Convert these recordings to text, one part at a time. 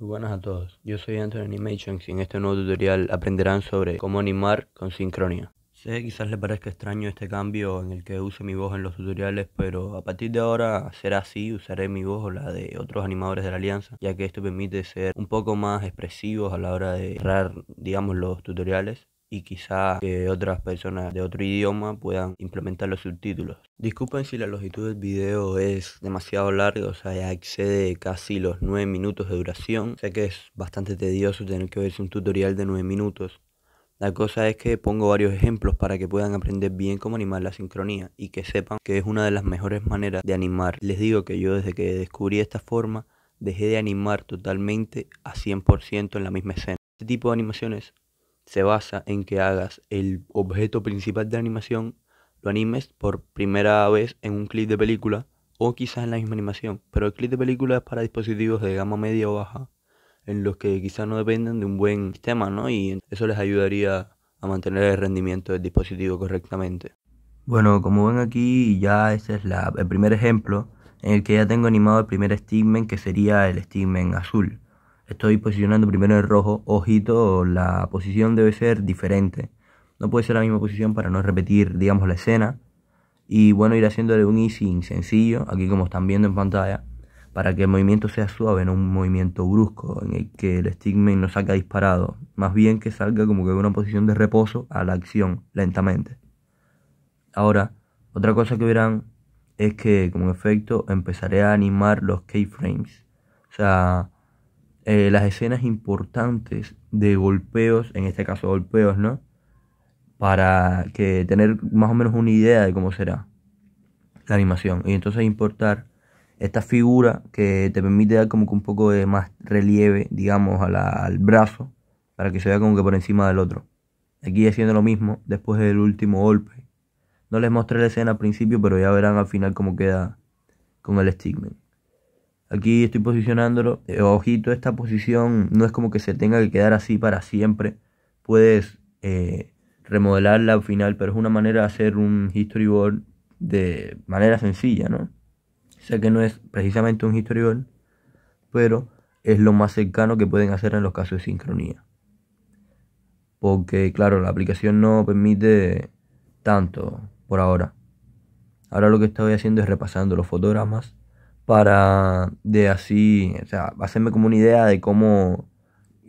Muy buenas a todos, yo soy Anthony Animation y en este nuevo tutorial aprenderán sobre cómo animar con sincronía. Sé quizás les parezca extraño este cambio en el que use mi voz en los tutoriales, pero a partir de ahora será así, usaré mi voz o la de otros animadores de la alianza, ya que esto permite ser un poco más expresivos a la hora de cerrar, digamos, los tutoriales y quizá que otras personas de otro idioma puedan implementar los subtítulos. Disculpen si la longitud del video es demasiado larga, o sea, excede casi los 9 minutos de duración. Sé que es bastante tedioso tener que verse un tutorial de 9 minutos. La cosa es que pongo varios ejemplos para que puedan aprender bien cómo animar la sincronía y que sepan que es una de las mejores maneras de animar. Les digo que yo desde que descubrí esta forma dejé de animar totalmente a 100% en la misma escena. Este tipo de animaciones se basa en que hagas el objeto principal de animación, lo animes por primera vez en un clip de película o quizás en la misma animación, pero el clip de película es para dispositivos de gama media o baja, en los que quizás no dependen de un buen sistema, ¿no? Y eso les ayudaría a mantener el rendimiento del dispositivo correctamente. Bueno, como ven aquí, ya ese es el primer ejemplo en el que ya tengo animado el primer Stigmen, que sería el Stigmen azul. Estoy posicionando primero el rojo. Ojito, la posición debe ser diferente. No puede ser la misma posición para no repetir, digamos, la escena. Y bueno, ir haciéndole un easing sencillo, aquí como están viendo en pantalla, para que el movimiento sea suave, no un movimiento brusco, en el que el stickman no salga disparado. Más bien que salga como que de una posición de reposo a la acción, lentamente. Ahora, otra cosa que verán es que, como efecto, empezaré a animar los keyframes. O sea, eh, las escenas importantes de golpeos, en este caso golpeos, ¿no? Para que tener más o menos una idea de cómo será la animación. Y entonces importar esta figura que te permite dar como que un poco de más relieve, digamos, al brazo, para que se vea como que por encima del otro. Aquí haciendo lo mismo después del último golpe. No les mostré la escena al principio, pero ya verán al final cómo queda con el estigma Aquí estoy posicionándolo. Eh, ojito, esta posición no es como que se tenga que quedar así para siempre. Puedes eh, remodelarla al final, pero es una manera de hacer un historyboard de manera sencilla, ¿no? Sé que no es precisamente un historyboard, pero es lo más cercano que pueden hacer en los casos de sincronía. Porque, claro, la aplicación no permite tanto por ahora. Ahora lo que estoy haciendo es repasando los fotogramas para de así, o sea, hacerme como una idea de cómo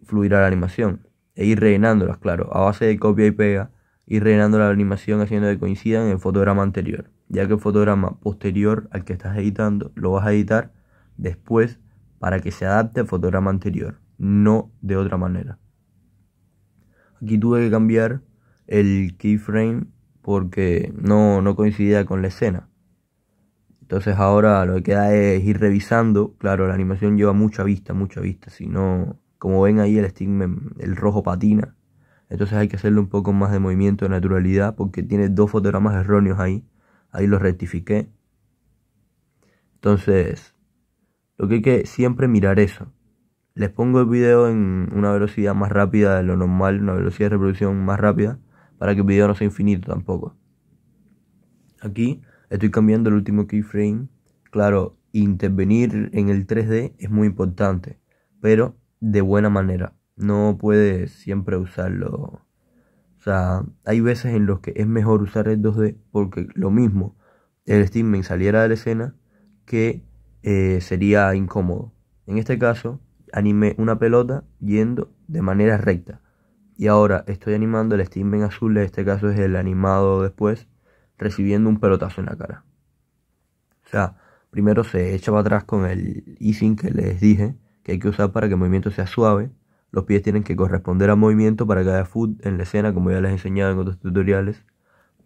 fluirá la animación e ir rellenándolas, claro, a base de copia y pega, ir rellenando la animación haciendo que coincidan en el fotograma anterior, ya que el fotograma posterior al que estás editando lo vas a editar después para que se adapte al fotograma anterior, no de otra manera. Aquí tuve que cambiar el keyframe porque no, no coincidía con la escena. Entonces ahora lo que queda es ir revisando. Claro, la animación lleva mucha vista, mucha vista. Si no, como ven ahí el steam em, el rojo patina. Entonces hay que hacerle un poco más de movimiento de naturalidad porque tiene dos fotogramas erróneos ahí. Ahí los rectifiqué. Entonces, lo que hay que siempre mirar eso. Les pongo el video en una velocidad más rápida de lo normal, una velocidad de reproducción más rápida, para que el video no sea infinito tampoco. Aquí Estoy cambiando el último keyframe. Claro, intervenir en el 3D es muy importante, pero de buena manera. No puedes siempre usarlo. O sea, hay veces en los que es mejor usar el 2D porque lo mismo, el Steam saliera de la escena que eh, sería incómodo. En este caso, animé una pelota yendo de manera recta. Y ahora estoy animando el Steam azul, en este caso es el animado después, recibiendo un pelotazo en la cara. O sea, primero se echa para atrás con el easing que les dije, que hay que usar para que el movimiento sea suave. Los pies tienen que corresponder al movimiento para que haya foot en la escena, como ya les he enseñado en otros tutoriales.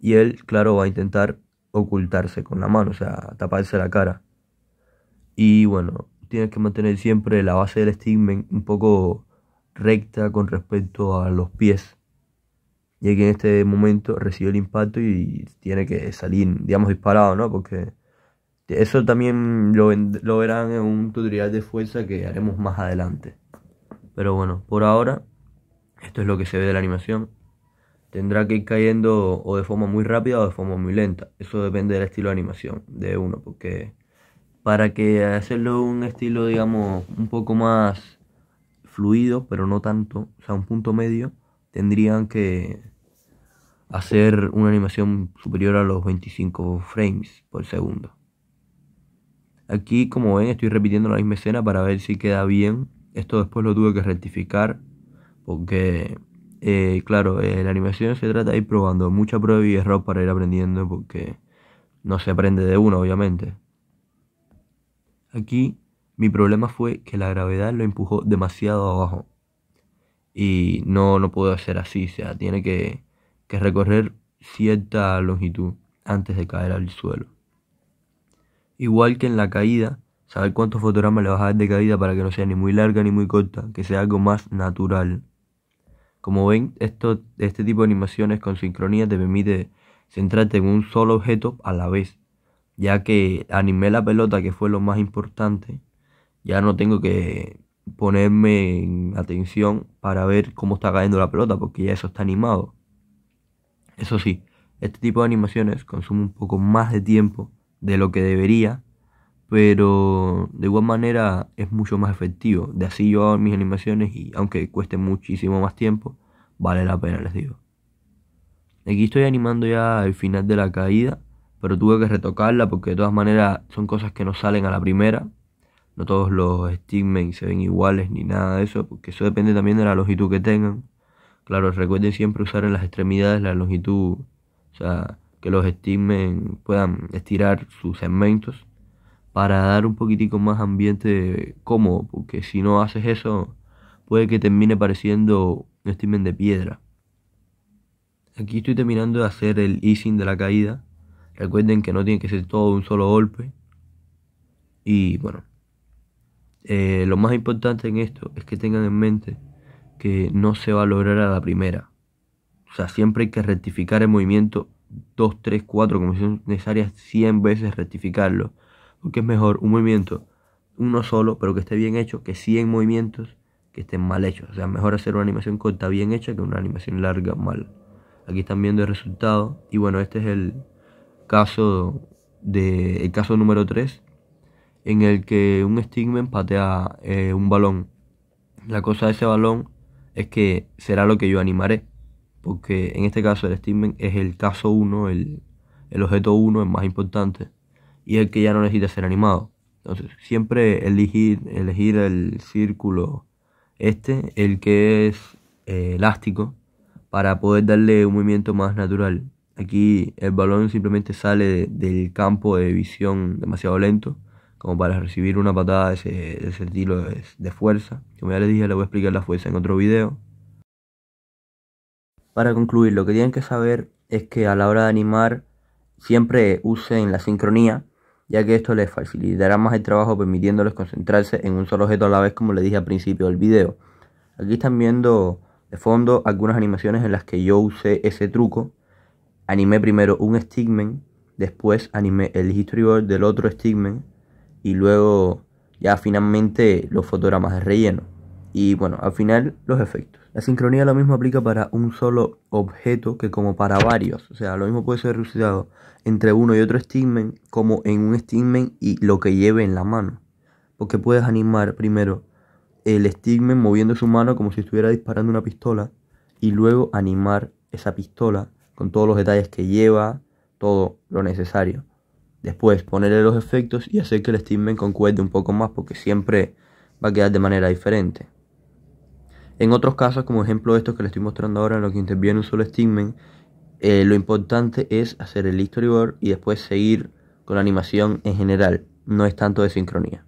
Y él, claro, va a intentar ocultarse con la mano, o sea, taparse la cara. Y bueno, tienes que mantener siempre la base del stickman un poco recta con respecto a los pies y aquí en este momento recibe el impacto y tiene que salir, digamos, disparado, ¿no? Porque eso también lo, lo verán en un tutorial de fuerza que haremos más adelante. Pero bueno, por ahora, esto es lo que se ve de la animación. Tendrá que ir cayendo o de forma muy rápida o de forma muy lenta. Eso depende del estilo de animación de uno, porque para que hacerlo un estilo, digamos, un poco más fluido, pero no tanto, o sea, un punto medio tendrían que hacer una animación superior a los 25 frames por segundo. Aquí, como ven, estoy repitiendo la misma escena para ver si queda bien. Esto después lo tuve que rectificar porque, eh, claro, eh, la animación se trata de ir probando, mucha prueba y error para ir aprendiendo porque no se aprende de uno, obviamente. Aquí mi problema fue que la gravedad lo empujó demasiado abajo y no, no puedo hacer así, o sea, tiene que, recorrer cierta longitud antes de caer al suelo. Igual que en la caída, saber cuántos fotogramas le vas a dar de caída para que no sea ni muy larga ni muy corta, que sea algo más natural. Como ven, esto, este tipo de animaciones con sincronía te permite centrarte en un solo objeto a la vez, ya que animé la pelota que fue lo más importante, ya no tengo que ponerme en atención para ver cómo está cayendo la pelota, porque ya eso está animado. Eso sí, este tipo de animaciones consume un poco más de tiempo de lo que debería, pero de igual manera es mucho más efectivo. De así yo hago mis animaciones y aunque cueste muchísimo más tiempo, vale la pena, les digo. Aquí estoy animando ya el final de la caída, pero tuve que retocarla porque de todas maneras son cosas que no salen a la primera, no todos los stigmen se ven iguales ni nada de eso, porque eso depende también de la longitud que tengan. Claro, recuerden siempre usar en las extremidades la longitud, o sea, que los stigmen puedan estirar sus segmentos para dar un poquitico más ambiente cómodo, porque si no haces eso, puede que termine pareciendo un stigmen de piedra. Aquí estoy terminando de hacer el easing de la caída. Recuerden que no tiene que ser todo un solo golpe. Y bueno, eh, lo más importante en esto es que tengan en mente que no se va a lograr a la primera. O sea, siempre hay que rectificar el movimiento 2, 3, 4, como son necesarias 100 veces rectificarlo. Porque es mejor un movimiento, uno solo, pero que esté bien hecho, que 100 movimientos que estén mal hechos. O sea, mejor hacer una animación corta bien hecha que una animación larga mal. Aquí están viendo el resultado. Y bueno, este es el caso de el caso número 3 en el que un Stigman patea eh, un balón. La cosa de ese balón es que será lo que yo animaré, porque en este caso el Stigman es el caso 1, el, el objeto 1, es más importante, y el que ya no necesita ser animado. Entonces, siempre elegir, elegir el círculo este, el que es eh, elástico, para poder darle un movimiento más natural. Aquí el balón simplemente sale del campo de visión demasiado lento como para recibir una patada de ese, de estilo de, fuerza. Como ya les dije, les voy a explicar la fuerza en otro video. Para concluir, lo que tienen que saber es que a la hora de animar siempre usen la sincronía, ya que esto les facilitará más el trabajo permitiéndoles concentrarse en un solo objeto a la vez, como les dije al principio del video. Aquí están viendo de fondo algunas animaciones en las que yo usé ese truco. Animé primero un stigmen después animé el History Board del otro stigmen y luego ya finalmente los fotogramas de relleno. Y bueno, al final los efectos. La sincronía lo mismo aplica para un solo objeto que como para varios. O sea, lo mismo puede ser usado entre uno y otro stigmen, como en un stigmen, y lo que lleve en la mano. Porque puedes animar primero el stigmen moviendo su mano como si estuviera disparando una pistola y luego animar esa pistola con todos los detalles que lleva, todo lo necesario. Después ponerle los efectos y hacer que el statement concuerde un poco más porque siempre va a quedar de manera diferente. En otros casos, como ejemplo de estos que les estoy mostrando ahora en los que interviene un solo statement, eh, lo importante es hacer el Historyboard y después seguir con la animación en general, no es tanto de sincronía.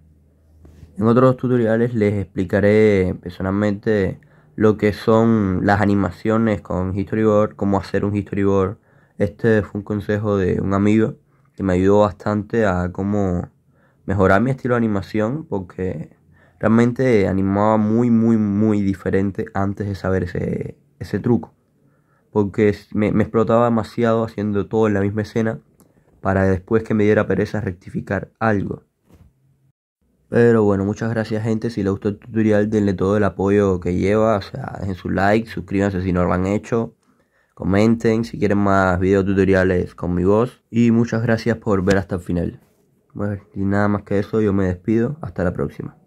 En otros tutoriales les explicaré personalmente lo que son las animaciones con Historyboard, cómo hacer un Historyboard. Este fue un consejo de un amigo y me ayudó bastante a cómo mejorar mi estilo de animación porque realmente animaba muy, muy, muy diferente antes de saber ese, truco. Porque me, me, explotaba demasiado haciendo todo en la misma escena para después que me diera pereza rectificar algo. Pero bueno, muchas gracias gente, si les gustó el tutorial denle todo el apoyo que lleva, o sea, dejen su like, suscríbanse si no lo han hecho, Comenten si quieren más tutoriales con mi voz. Y muchas gracias por ver hasta el final. Bueno, y nada más que eso, yo me despido. Hasta la próxima.